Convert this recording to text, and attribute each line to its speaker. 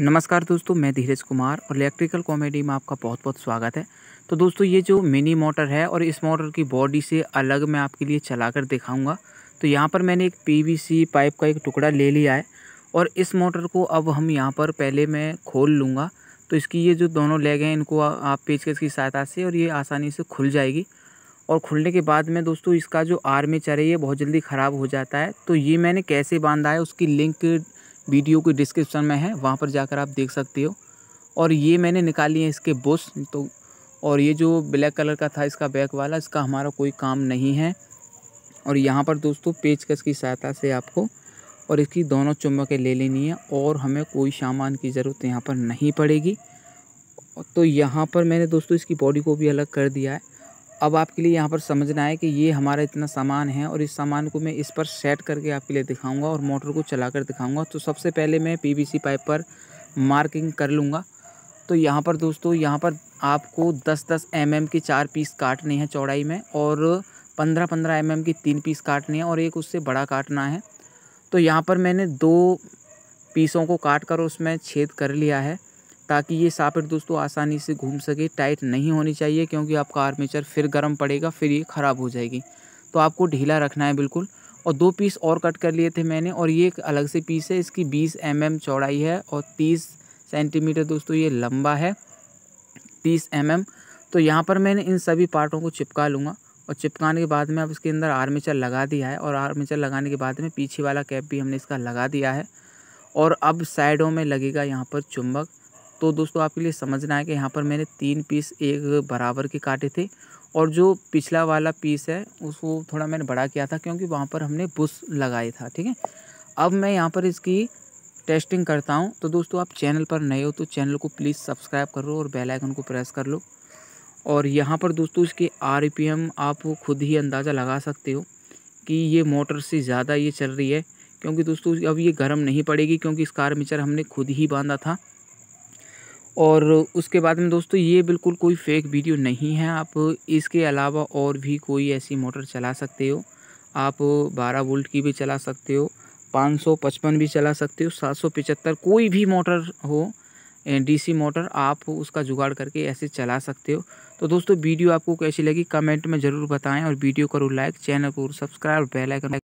Speaker 1: नमस्कार दोस्तों मैं धीरज कुमार और इलेक्ट्रिकल कॉमेडी में आपका बहुत बहुत स्वागत है तो दोस्तों ये जो मिनी मोटर है और इस मोटर की बॉडी से अलग मैं आपके लिए चला कर दिखाऊँगा तो यहाँ पर मैंने एक पीवीसी पाइप का एक टुकड़ा ले लिया है और इस मोटर को अब हम यहाँ पर पहले मैं खोल लूँगा तो इसकी ये जो दोनों लेग हैं इनको आप पेचकस की सहायता से और ये आसानी से खुल जाएगी और खुलने के बाद में दोस्तों इसका जो आर्मेचर है ये बहुत जल्दी ख़राब हो जाता है तो ये मैंने कैसे बांधा है उसकी लिंक वीडियो की डिस्क्रिप्शन में है वहाँ पर जाकर आप देख सकते हो और ये मैंने निकाली है इसके बुश तो और ये जो ब्लैक कलर का था इसका बैक वाला इसका हमारा कोई काम नहीं है और यहाँ पर दोस्तों पेचकस की सहायता से आपको और इसकी दोनों चुम्बकें ले लेनी है और हमें कोई सामान की ज़रूरत यहाँ पर नहीं पड़ेगी तो यहाँ पर मैंने दोस्तों इसकी बॉडी को भी अलग कर दिया है अब आपके लिए यहाँ पर समझना है कि ये हमारा इतना सामान है और इस सामान को मैं इस पर सेट करके आपके लिए दिखाऊंगा और मोटर को चला कर दिखाऊँगा तो सबसे पहले मैं पीवीसी पाइप पर मार्किंग कर लूँगा तो यहाँ पर दोस्तों यहाँ पर आपको 10-10 एम के चार पीस काटने हैं चौड़ाई में और 15-15 एम के तीन पीस काटने हैं और एक उससे बड़ा काटना है तो यहाँ पर मैंने दो पीसों को काट कर उसमें छेद कर लिया है ताकि ये सापेट दोस्तों आसानी से घूम सके टाइट नहीं होनी चाहिए क्योंकि आपका आर्मेचर फिर गर्म पड़ेगा फिर ये ख़राब हो जाएगी तो आपको ढीला रखना है बिल्कुल और दो पीस और कट कर लिए थे मैंने और ये एक अलग से पीस है इसकी बीस एम mm चौड़ाई है और तीस सेंटीमीटर दोस्तों ये लंबा है तीस एम mm. तो यहाँ पर मैंने इन सभी पार्टों को चिपका लूँगा और चिपकाने के बाद में अब इसके अंदर आर्मेचर लगा दिया है और आर्मेचर लगाने के बाद में पीछे वाला कैप भी हमने इसका लगा दिया है और अब साइडों में लगेगा यहाँ पर चुंबक तो दोस्तों आपके लिए समझना है कि यहाँ पर मैंने तीन पीस एक बराबर के काटे थे और जो पिछला वाला पीस है उसको थोड़ा मैंने बड़ा किया था क्योंकि वहाँ पर हमने बुस लगाए था ठीक है अब मैं यहाँ पर इसकी टेस्टिंग करता हूँ तो दोस्तों आप चैनल पर नए हो तो चैनल को प्लीज़ सब्सक्राइब कर लो और बेल आइकन को प्रेस कर लो और यहाँ पर दोस्तों इसके आर आप खुद ही अंदाज़ा लगा सकते हो कि ये मोटर से ज़्यादा ये चल रही है क्योंकि दोस्तों अब ये गर्म नहीं पड़ेगी क्योंकि इसका आर्मीचर हमने खुद ही बांधा था और उसके बाद में दोस्तों ये बिल्कुल कोई फेक वीडियो नहीं है आप इसके अलावा और भी कोई ऐसी मोटर चला सकते हो आप 12 वोल्ट की भी चला सकते हो 555 भी चला सकते हो 775 कोई भी मोटर हो डीसी मोटर आप उसका जुगाड़ करके ऐसे चला सकते हो तो दोस्तों वीडियो आपको कैसी लगी कमेंट में ज़रूर बताएं और वीडियो करो लाइक चैनल को सब्सक्राइब बेल आइकन